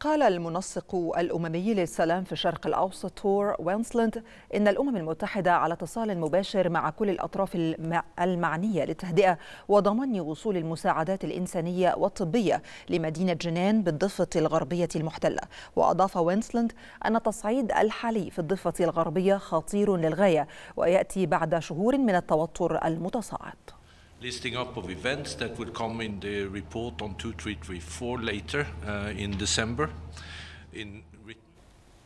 قال المنسق الأممي للسلام في الشرق الأوسط تور وينسلند إن الأمم المتحدة على اتصال مباشر مع كل الأطراف المعنية للتهدئة وضمان وصول المساعدات الإنسانية والطبية لمدينة جنان بالضفة الغربية المحتلة وأضاف وينسلند أن التصعيد الحالي في الضفة الغربية خطير للغاية ويأتي بعد شهور من التوتر المتصاعد listing up of events that will come in the report on 2334 later uh, in December in